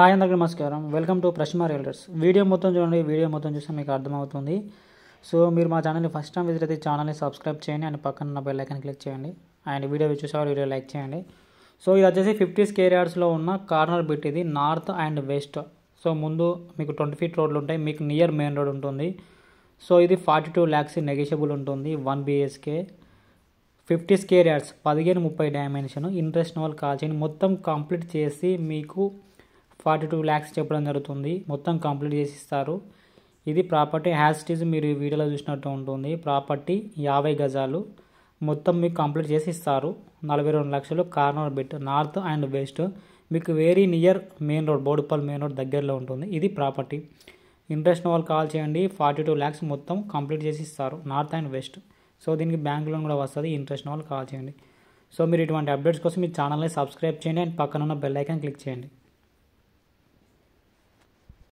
hi అందరికి నమస్కారం welcome to Prashma realtors video మొత్తం చూడండి వీడియో మొత్తం చూస్తే మీకు అర్థమవుతుంది సో మీరు మా ఛానల్ని ఫస్ట్ టైం విజిట్ అయితే ఛానల్ని సబ్స్క్రైబ్ చేయండి అండ్ పక్కన ఉన్న బెల్ ఐకన్ క్లిక్ చేయండి అండ్ వీడియో చూసేవారు వీడియో లైక్ చేయండి సో ఇది వచ్చేసి ఫిఫ్టీ స్కేర్ యార్డ్స్లో ఉన్న కార్నర్ బిట్ ఇది నార్త్ అండ్ వెస్ట్ సో ముందు మీకు ట్వంటీ ఫీట్ రోడ్లు ఉంటాయి మీకు నియర్ మెయిన్ రోడ్ ఉంటుంది సో ఇది ఫార్టీ టూ ల్యాక్స్ నెగిషబుల్ ఉంటుంది one BHK fifty square yards పదిహేను ముప్పై డైమెన్షన్ ఇంట్రెస్ట్ వాళ్ళు కాల్ చేయండి మొత్తం కంప్లీట్ చేసి మీకు ఫార్టీ టూ ల్యాక్స్ చెప్పడం జరుగుతుంది మొత్తం కంప్లీట్ చేసి ఇస్తారు ఇది ప్రాపర్టీ హ్యాస్ టీజ్ మీరు ఈ వీడియోలో చూసినట్టు ఉంటుంది ప్రాపర్టీ యాభై గజాలు మొత్తం మీకు కంప్లీట్ చేసి ఇస్తారు నలభై రెండు లక్షలు corner bit north and west మీకు very near main road Boduppal main road దగ్గరలో ఉంటుంది ఇది ప్రాపర్టీ ఇంట్రెస్ట్ వాళ్ళు కాల్ చేయండి ఫార్టీ టూ ల్యాక్స్ మొత్తం కంప్లీట్ చేసి ఇస్తారు నార్త్ అండ్ వెస్ట్ సో దీనికి బ్యాంక్ లోన్ కూడా వస్తుంది ఇంట్రెస్ట్ వాళ్ళు కాల్ చేయండి సో మీరు ఇటువంటి అప్డేట్స్ కోసం మీ ఛానల్ని సబ్స్క్రైబ్ చేయండి అండ్ పక్కన ఉన్న బెల్ ఐకాన్ క్లిక్ చేయండి